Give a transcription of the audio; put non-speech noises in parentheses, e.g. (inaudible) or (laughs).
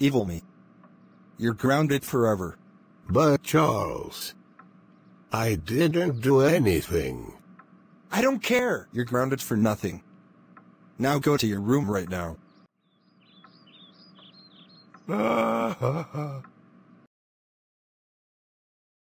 Evil me. You're grounded forever. But Charles, I didn't do anything. I don't care. You're grounded for nothing. Now go to your room right now. (laughs)